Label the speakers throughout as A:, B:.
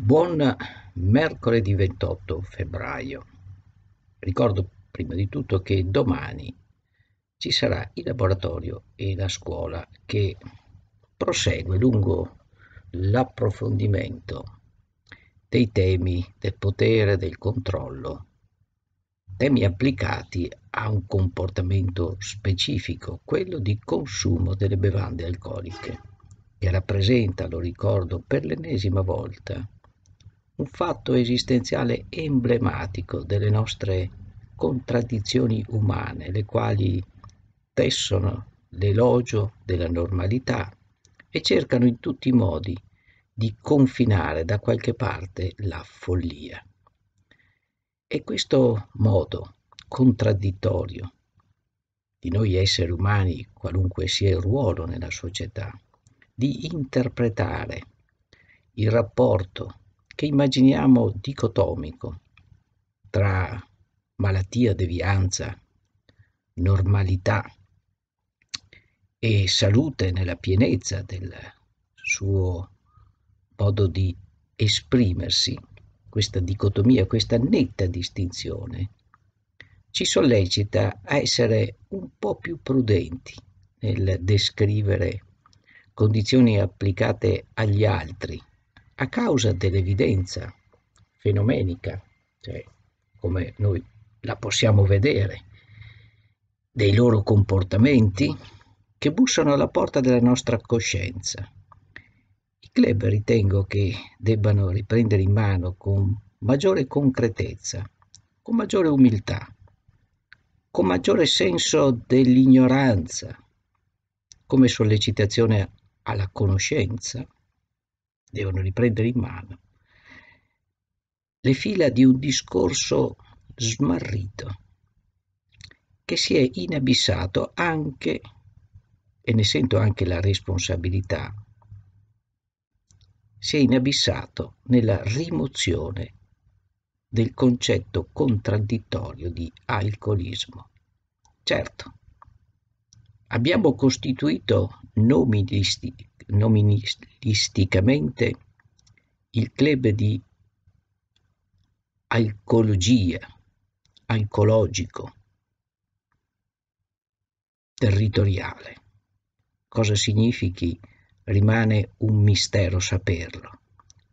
A: Buon mercoledì 28 febbraio. Ricordo prima di tutto che domani ci sarà il laboratorio e la scuola che prosegue lungo l'approfondimento dei temi del potere, del controllo, temi applicati a un comportamento specifico, quello di consumo delle bevande alcoliche, che rappresenta, lo ricordo per l'ennesima volta, un fatto esistenziale emblematico delle nostre contraddizioni umane, le quali tessono l'elogio della normalità e cercano in tutti i modi di confinare da qualche parte la follia. E questo modo contraddittorio di noi esseri umani, qualunque sia il ruolo nella società, di interpretare il rapporto che immaginiamo dicotomico tra malattia, devianza, normalità e salute nella pienezza del suo modo di esprimersi, questa dicotomia, questa netta distinzione, ci sollecita a essere un po' più prudenti nel descrivere condizioni applicate agli altri a causa dell'evidenza fenomenica, cioè come noi la possiamo vedere, dei loro comportamenti che bussano alla porta della nostra coscienza. I club ritengo che debbano riprendere in mano con maggiore concretezza, con maggiore umiltà, con maggiore senso dell'ignoranza, come sollecitazione alla conoscenza devono riprendere in mano le fila di un discorso smarrito che si è inabissato anche, e ne sento anche la responsabilità, si è inabissato nella rimozione del concetto contraddittorio di alcolismo. Certo, abbiamo costituito nomi listi nominalisticamente il club di alcologia, alcologico, territoriale. Cosa significhi rimane un mistero saperlo.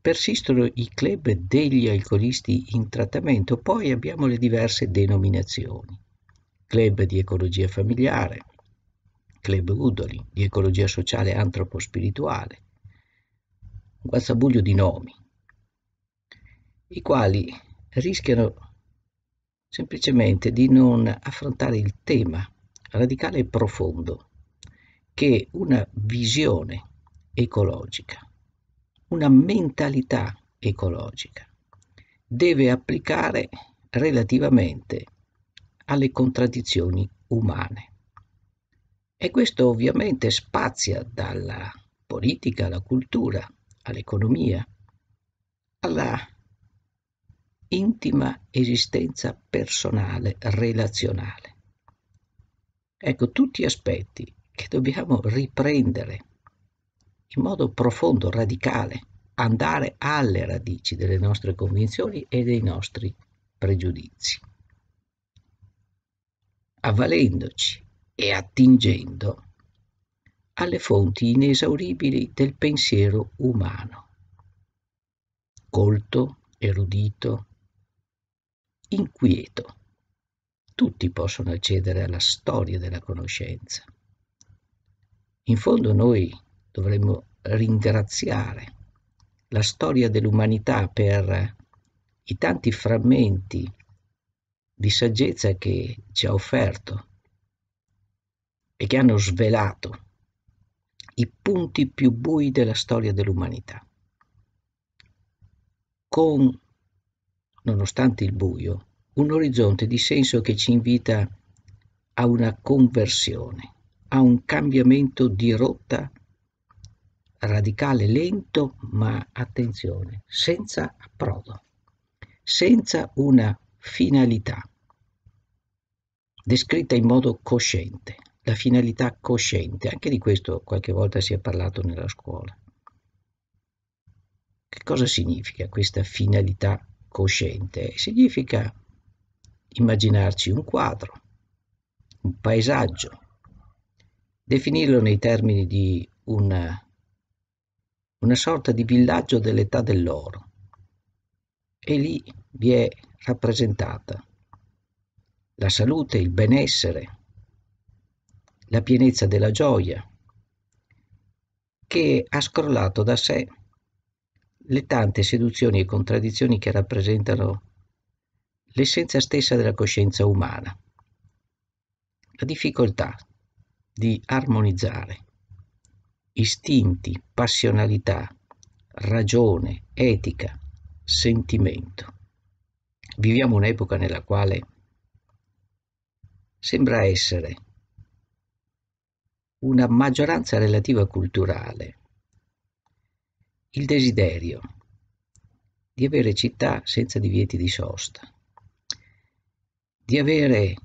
A: Persistono i club degli alcolisti in trattamento, poi abbiamo le diverse denominazioni. Club di ecologia familiare, Club Udoli, di ecologia sociale antropo-spirituale, un guazzabuglio di nomi, i quali rischiano semplicemente di non affrontare il tema radicale e profondo che una visione ecologica, una mentalità ecologica deve applicare relativamente alle contraddizioni umane. E questo ovviamente spazia dalla politica alla cultura, all'economia, alla intima esistenza personale, relazionale. Ecco, tutti aspetti che dobbiamo riprendere in modo profondo, radicale, andare alle radici delle nostre convinzioni e dei nostri pregiudizi, avvalendoci e attingendo alle fonti inesauribili del pensiero umano. Colto, erudito, inquieto, tutti possono accedere alla storia della conoscenza. In fondo noi dovremmo ringraziare la storia dell'umanità per i tanti frammenti di saggezza che ci ha offerto e che hanno svelato i punti più bui della storia dell'umanità. Con, nonostante il buio, un orizzonte di senso che ci invita a una conversione, a un cambiamento di rotta radicale, lento, ma attenzione, senza approdo, senza una finalità, descritta in modo cosciente, la finalità cosciente, anche di questo qualche volta si è parlato nella scuola. Che cosa significa questa finalità cosciente? Significa immaginarci un quadro, un paesaggio, definirlo nei termini di una, una sorta di villaggio dell'età dell'oro. E lì vi è rappresentata la salute, il benessere, la pienezza della gioia, che ha scrollato da sé le tante seduzioni e contraddizioni che rappresentano l'essenza stessa della coscienza umana, la difficoltà di armonizzare istinti, passionalità, ragione, etica, sentimento. Viviamo un'epoca nella quale sembra essere una maggioranza relativa culturale, il desiderio di avere città senza divieti di sosta, di avere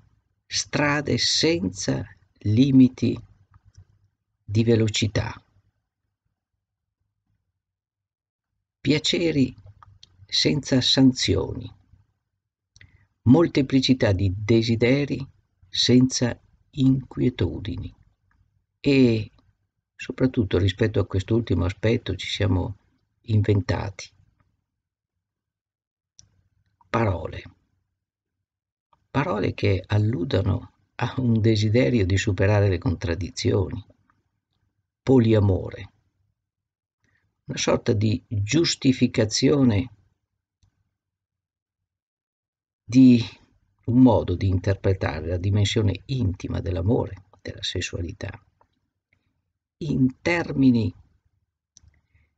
A: strade senza limiti di velocità, piaceri senza sanzioni, molteplicità di desideri senza inquietudini e soprattutto rispetto a quest'ultimo aspetto ci siamo inventati parole, parole che alludano a un desiderio di superare le contraddizioni, poliamore, una sorta di giustificazione di un modo di interpretare la dimensione intima dell'amore, della sessualità in termini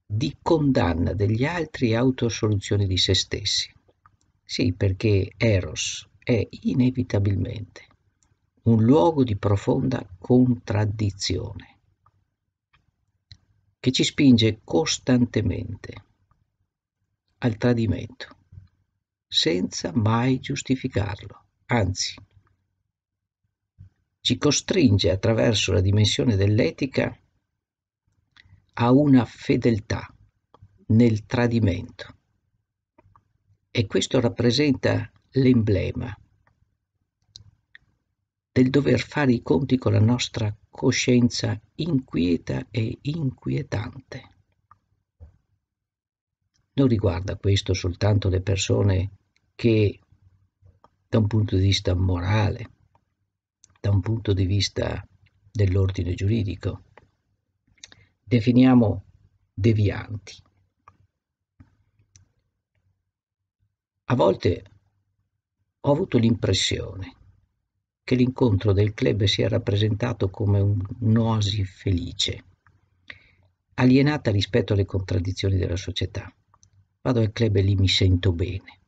A: di condanna degli altri e autosoluzione di se stessi. Sì, perché Eros è inevitabilmente un luogo di profonda contraddizione che ci spinge costantemente al tradimento, senza mai giustificarlo, anzi ci costringe attraverso la dimensione dell'etica a una fedeltà nel tradimento. E questo rappresenta l'emblema del dover fare i conti con la nostra coscienza inquieta e inquietante. Non riguarda questo soltanto le persone che da un punto di vista morale, da un punto di vista dell'ordine giuridico, definiamo devianti. A volte ho avuto l'impressione che l'incontro del club sia rappresentato come un'oasi felice, alienata rispetto alle contraddizioni della società. Vado al club e lì mi sento bene.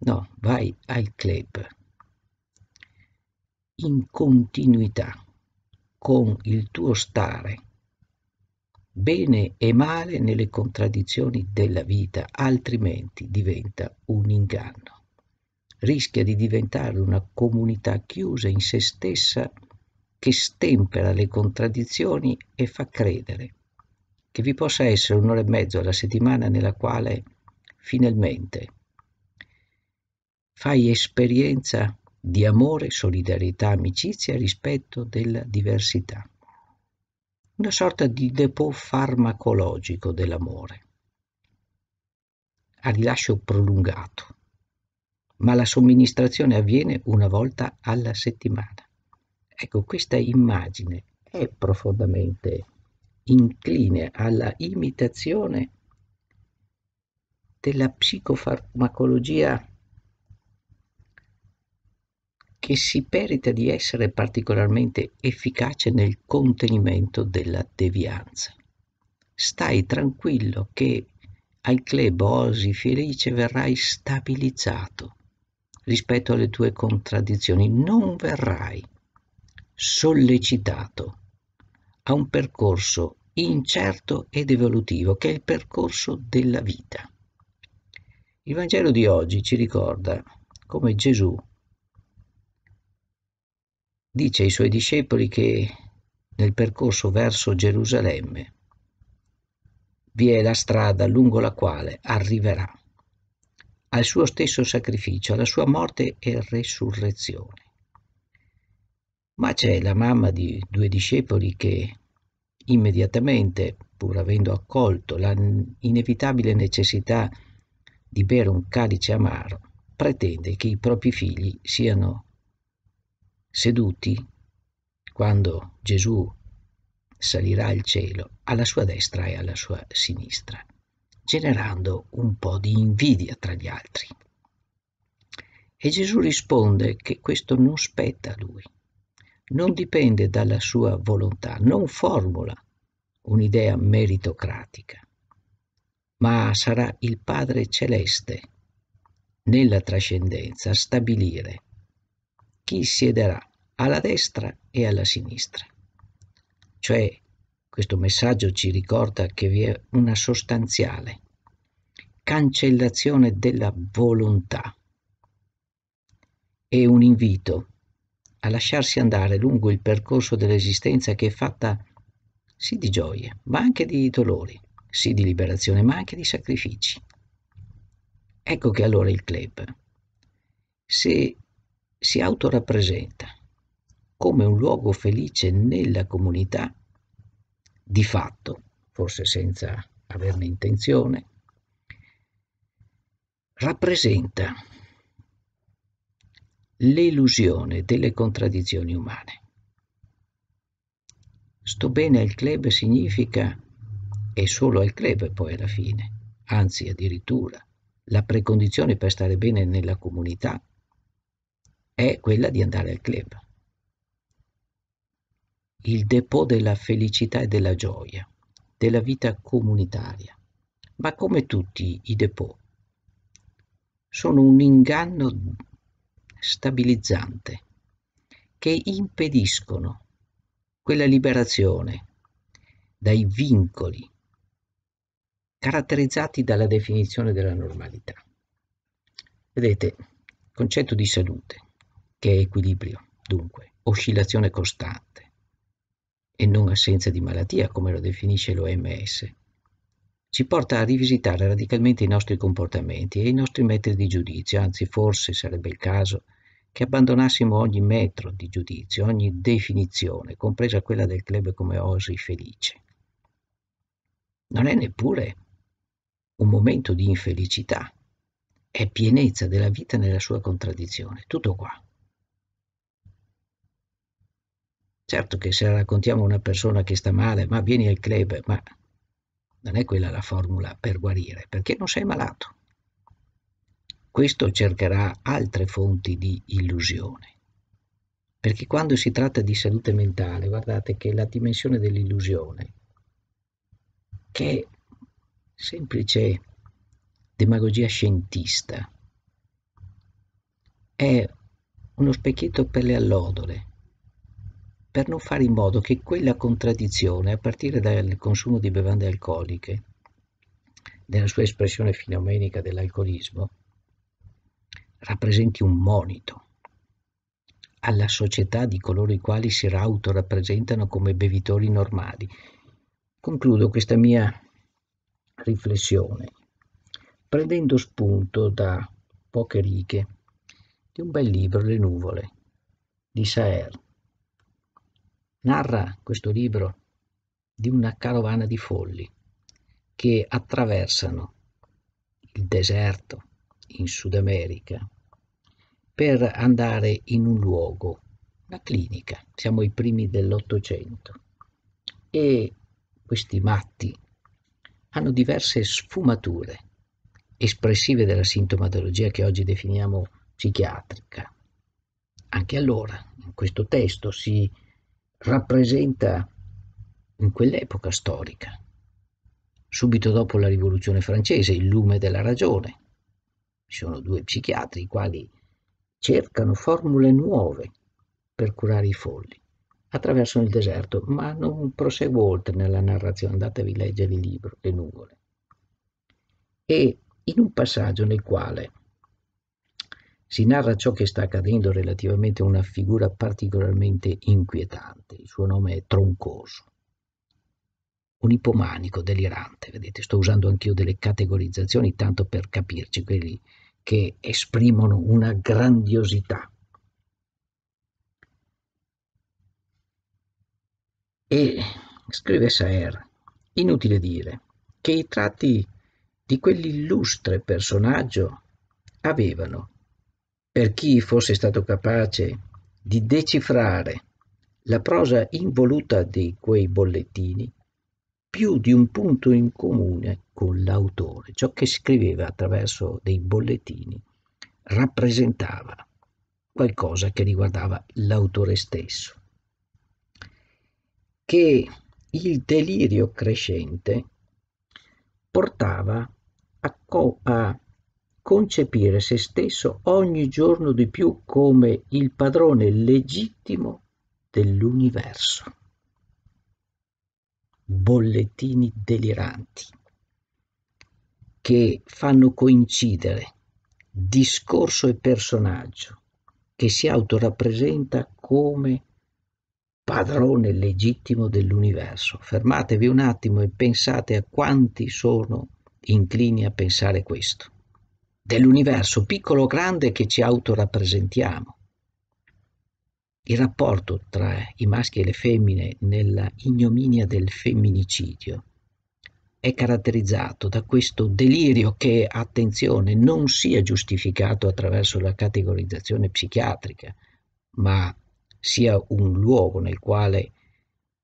A: No, vai al club in continuità con il tuo stare bene e male nelle contraddizioni della vita, altrimenti diventa un inganno. Rischia di diventare una comunità chiusa in se stessa che stempera le contraddizioni e fa credere che vi possa essere un'ora e mezzo alla settimana nella quale finalmente fai esperienza di amore, solidarietà, amicizia rispetto della diversità una sorta di depot farmacologico dell'amore, a rilascio prolungato, ma la somministrazione avviene una volta alla settimana. Ecco, questa immagine è profondamente incline alla imitazione della psicofarmacologia che si perita di essere particolarmente efficace nel contenimento della devianza. Stai tranquillo che al club Osi Felice verrai stabilizzato rispetto alle tue contraddizioni, non verrai sollecitato a un percorso incerto ed evolutivo che è il percorso della vita. Il Vangelo di oggi ci ricorda come Gesù dice ai suoi discepoli che nel percorso verso Gerusalemme vi è la strada lungo la quale arriverà al suo stesso sacrificio, alla sua morte e resurrezione. Ma c'è la mamma di due discepoli che immediatamente, pur avendo accolto l'inevitabile necessità di bere un calice amaro, pretende che i propri figli siano seduti quando Gesù salirà al cielo alla sua destra e alla sua sinistra, generando un po' di invidia tra gli altri. E Gesù risponde che questo non spetta a lui, non dipende dalla sua volontà, non formula un'idea meritocratica, ma sarà il Padre Celeste nella trascendenza a stabilire chi siederà alla destra e alla sinistra. Cioè, questo messaggio ci ricorda che vi è una sostanziale cancellazione della volontà e un invito a lasciarsi andare lungo il percorso dell'esistenza che è fatta sì di gioie, ma anche di dolori, sì di liberazione, ma anche di sacrifici. Ecco che allora il club, se si autorappresenta come un luogo felice nella comunità, di fatto, forse senza averne intenzione, rappresenta l'illusione delle contraddizioni umane. Sto bene al club significa, e solo al club poi alla fine, anzi addirittura, la precondizione per stare bene nella comunità è quella di andare al club. Il depot della felicità e della gioia, della vita comunitaria. Ma come tutti i depot, sono un inganno stabilizzante che impediscono quella liberazione dai vincoli caratterizzati dalla definizione della normalità. Vedete, il concetto di salute che è equilibrio, dunque, oscillazione costante e non assenza di malattia come lo definisce l'OMS, ci porta a rivisitare radicalmente i nostri comportamenti e i nostri metri di giudizio, anzi forse sarebbe il caso che abbandonassimo ogni metro di giudizio, ogni definizione, compresa quella del club come osi felice. Non è neppure un momento di infelicità, è pienezza della vita nella sua contraddizione, tutto qua. Certo che se la raccontiamo a una persona che sta male, ma vieni al club, ma non è quella la formula per guarire, perché non sei malato. Questo cercherà altre fonti di illusione. Perché quando si tratta di salute mentale, guardate che la dimensione dell'illusione, che è semplice demagogia scientista, è uno specchietto per le allodole per non fare in modo che quella contraddizione, a partire dal consumo di bevande alcoliche, nella sua espressione fenomenica dell'alcolismo, rappresenti un monito alla società di coloro i quali si autorappresentano come bevitori normali. Concludo questa mia riflessione prendendo spunto da poche righe di un bel libro, Le nuvole, di Saer, Narra questo libro di una carovana di folli che attraversano il deserto in Sud America per andare in un luogo, una clinica, siamo i primi dell'Ottocento, e questi matti hanno diverse sfumature espressive della sintomatologia che oggi definiamo psichiatrica. Anche allora, in questo testo si rappresenta in quell'epoca storica, subito dopo la rivoluzione francese, il lume della ragione. Ci sono due psichiatri i quali cercano formule nuove per curare i folli. attraverso il deserto, ma non proseguo oltre nella narrazione, andatevi a leggere il libro, Le nuvole. E in un passaggio nel quale si narra ciò che sta accadendo relativamente a una figura particolarmente inquietante. Il suo nome è Troncoso. Un ipomanico delirante, vedete, sto usando anch'io delle categorizzazioni tanto per capirci, quelli che esprimono una grandiosità. E scrive Saer, inutile dire che i tratti di quell'illustre personaggio avevano per chi fosse stato capace di decifrare la prosa involuta di quei bollettini, più di un punto in comune con l'autore. Ciò che scriveva attraverso dei bollettini rappresentava qualcosa che riguardava l'autore stesso. Che il delirio crescente portava a, co- a concepire se stesso ogni giorno di più come il padrone legittimo dell'universo. Bollettini deliranti che fanno coincidere discorso e personaggio che si autorappresenta come padrone legittimo dell'universo. Fermatevi un attimo e pensate a quanti sono inclini a pensare questo dell'universo piccolo o grande che ci autorappresentiamo. Il rapporto tra i maschi e le femmine nella ignominia del femminicidio è caratterizzato da questo delirio che, attenzione, non sia giustificato attraverso la categorizzazione psichiatrica, ma sia un luogo nel quale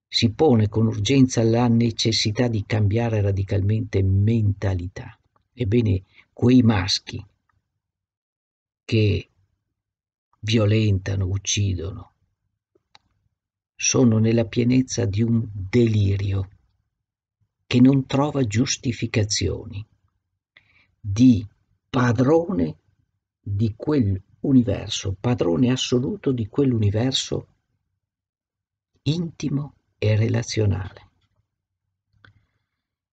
A: si pone con urgenza la necessità di cambiare radicalmente mentalità. Ebbene, quei maschi che violentano, uccidono, sono nella pienezza di un delirio che non trova giustificazioni di padrone di quell'universo, padrone assoluto di quell'universo intimo e relazionale.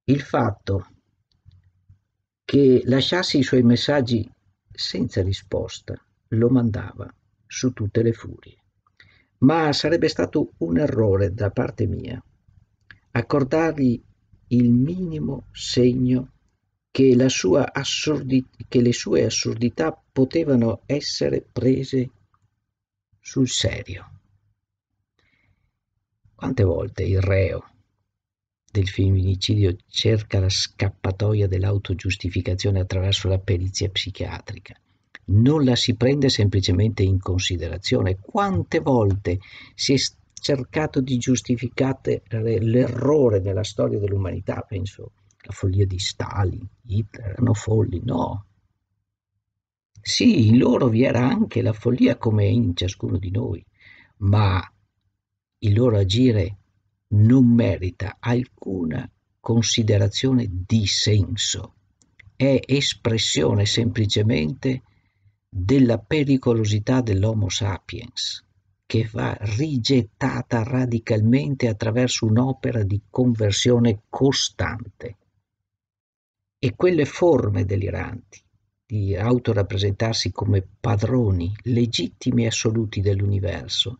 A: Il fatto che lasciasse i suoi messaggi senza risposta, lo mandava su tutte le furie. Ma sarebbe stato un errore da parte mia accordargli il minimo segno che, che le sue assurdità potevano essere prese sul serio. Quante volte il reo del femminicidio cerca la scappatoia dell'autogiustificazione attraverso la perizia psichiatrica. Non la si prende semplicemente in considerazione. Quante volte si è cercato di giustificare l'errore nella storia dell'umanità, penso alla follia di Stalin, Hitler, erano folli, no. Sì, in loro vi era anche la follia come in ciascuno di noi, ma il loro agire non merita alcuna considerazione di senso, è espressione semplicemente della pericolosità dell'Homo sapiens, che va rigettata radicalmente attraverso un'opera di conversione costante. E quelle forme deliranti di autorappresentarsi come padroni legittimi e assoluti dell'universo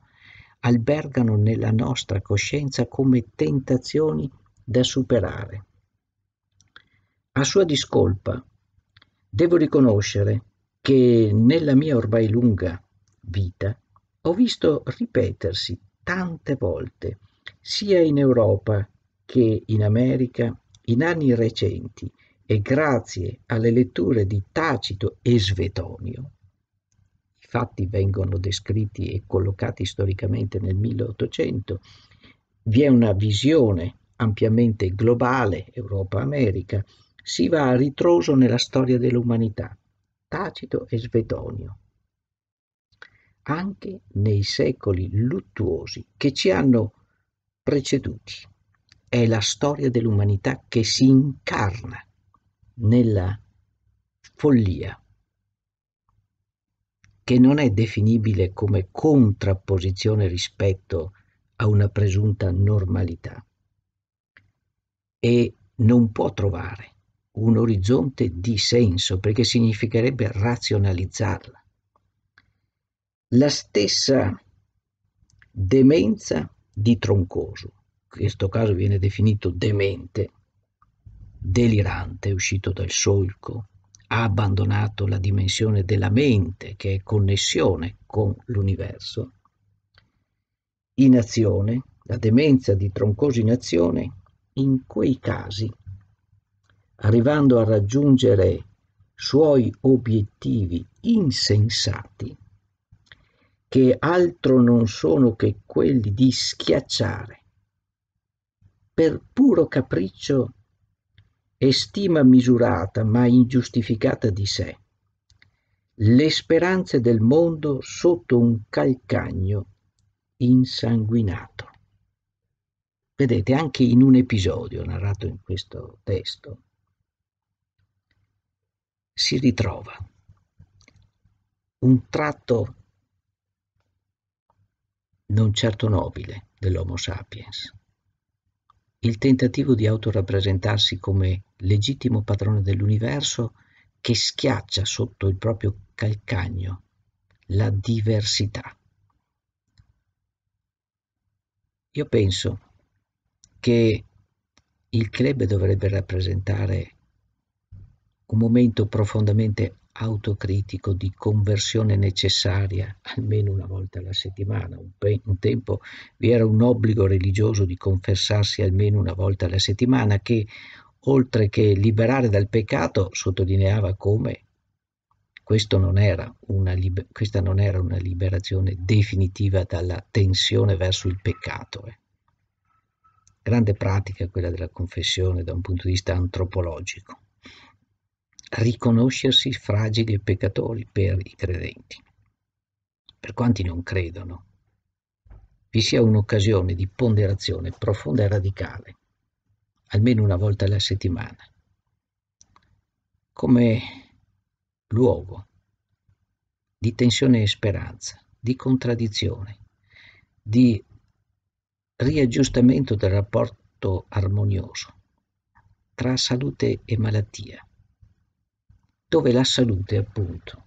A: albergano nella nostra coscienza come tentazioni da superare. A sua discolpa, devo riconoscere che nella mia ormai lunga vita ho visto ripetersi tante volte, sia in Europa che in America, in anni recenti, e grazie alle letture di Tacito e Svetonio, fatti vengono descritti e collocati storicamente nel 1800, vi è una visione ampiamente globale, Europa-America, si va a ritroso nella storia dell'umanità, Tacito e Svedonio. Anche nei secoli luttuosi che ci hanno preceduti, è la storia dell'umanità che si incarna nella follia che non è definibile come contrapposizione rispetto a una presunta normalità e non può trovare un orizzonte di senso perché significherebbe razionalizzarla. La stessa demenza di Troncoso, in questo caso viene definito demente, delirante, uscito dal solco, ha abbandonato la dimensione della mente che è connessione con l'universo. In azione, la demenza di troncosi in azione, in quei casi, arrivando a raggiungere suoi obiettivi insensati, che altro non sono che quelli di schiacciare per puro capriccio estima misurata ma ingiustificata di sé, le speranze del mondo sotto un calcagno insanguinato. Vedete, anche in un episodio narrato in questo testo si ritrova un tratto non certo nobile dell'Homo sapiens, il tentativo di auto come legittimo padrone dell'universo che schiaccia sotto il proprio calcagno la diversità. Io penso che il club dovrebbe rappresentare un momento profondamente autocritico di conversione necessaria almeno una volta alla settimana. Un, tempo vi era un obbligo religioso di confessarsi almeno una volta alla settimana che, oltre che liberare dal peccato, sottolineava come non liber- questa non era una liberazione definitiva dalla tensione verso il peccato. Eh. Grande pratica quella della confessione da un punto di vista antropologico riconoscersi fragili e peccatori per i credenti, per quanti non credono, vi sia un'occasione di ponderazione profonda e radicale, almeno una volta alla settimana, come luogo di tensione e speranza, di contraddizione, di riaggiustamento del rapporto armonioso tra salute e malattia, dove la salute appunto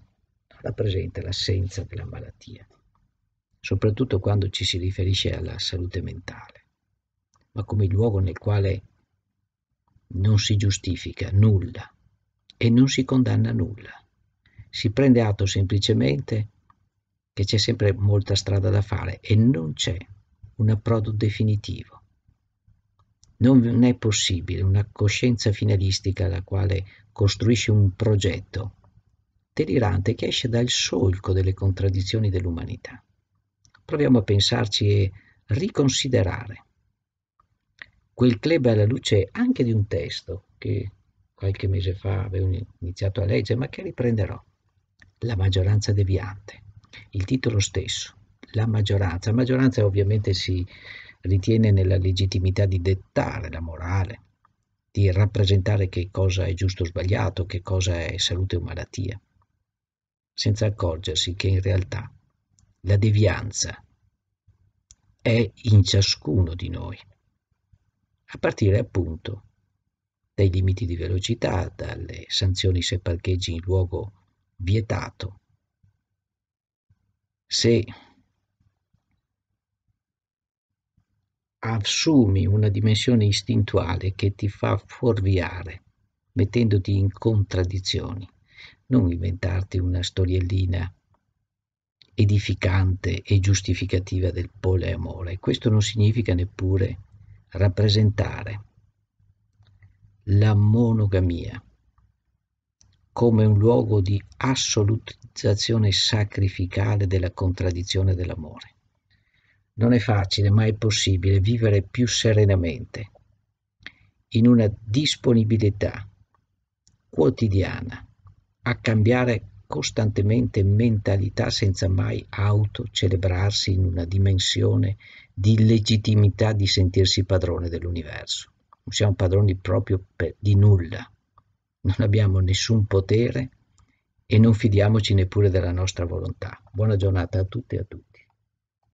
A: rappresenta l'assenza della malattia, soprattutto quando ci si riferisce alla salute mentale, ma come luogo nel quale non si giustifica nulla e non si condanna nulla. Si prende atto semplicemente che c'è sempre molta strada da fare e non c'è un approdo definitivo non è possibile una coscienza finalistica la quale costruisce un progetto delirante che esce dal solco delle contraddizioni dell'umanità. Proviamo a pensarci e riconsiderare quel club alla luce anche di un testo che qualche mese fa avevo iniziato a leggere, ma che riprenderò. La maggioranza deviante. Il titolo stesso, la maggioranza. La maggioranza ovviamente si, ritiene nella legittimità di dettare la morale, di rappresentare che cosa è giusto o sbagliato, che cosa è salute o malattia, senza accorgersi che in realtà la devianza è in ciascuno di noi, a partire appunto dai limiti di velocità, dalle sanzioni se parcheggi in luogo vietato. Se assumi una dimensione istintuale che ti fa fuorviare, mettendoti in contraddizioni, non inventarti una storiellina edificante e giustificativa del poliamore. Questo non significa neppure rappresentare la monogamia come un luogo di assolutizzazione sacrificale della contraddizione dell'amore. Non è facile, ma è possibile vivere più serenamente, in una disponibilità quotidiana a cambiare costantemente mentalità senza mai autocelebrarsi in una dimensione di legittimità di sentirsi padrone dell'universo. Non siamo padroni proprio per, di nulla, non abbiamo nessun potere e non fidiamoci neppure della nostra volontà. Buona giornata a tutti e a tutti.